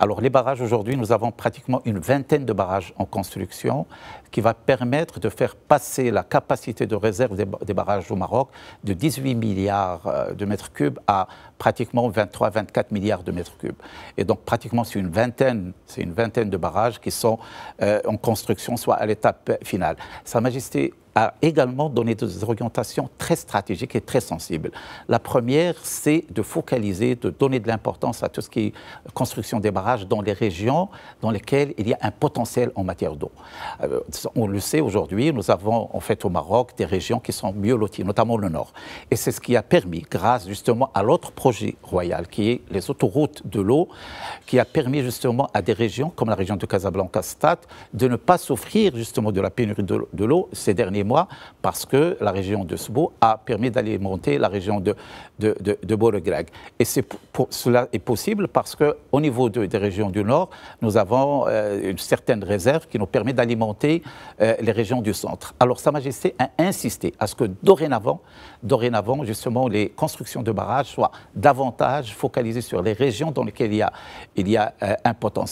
Alors les barrages aujourd'hui, nous avons pratiquement une vingtaine de barrages en construction qui va permettre de faire passer la capacité de réserve des, barrages au Maroc de 18 milliards euh, de mètres cubes à pratiquement 23-24 milliards de mètres cubes. Et donc pratiquement c'est une vingtaine, c'est une vingtaine de barrages qui sont euh, en construction, soit à l'étape finale. Sa Majesté a également donné des orientations très stratégiques et très sensibles. La première, c'est de focaliser, de donner de l'importance à tout ce qui est construction des barrages dans les régions dans lesquelles il y a un potentiel en matière d'eau. Euh, on le sait aujourd'hui, nous avons en fait au Maroc des régions qui sont mieux loties, notamment le nord. Et c'est ce qui a permis, grâce justement à l'autre projet royal, qui est les autoroutes de l'eau, qui a permis justement à des régions comme la région de Casablanca-Stade de ne pas souffrir justement de la pénurie de l'eau ces derniers parce que la région de Sbo a permis d'alimenter la région de, de, Et cela est possible parce qu'au niveau des régions du Nord, nous avons euh, une certaine réserve qui nous permet d'alimenter euh, les régions du centre. Alors Sa Majesté a insisté à ce que dorénavant, dorénavant justement, les constructions de barrages soient davantage focalisées sur les régions dans lesquelles il y a, il y a euh, un potentiel.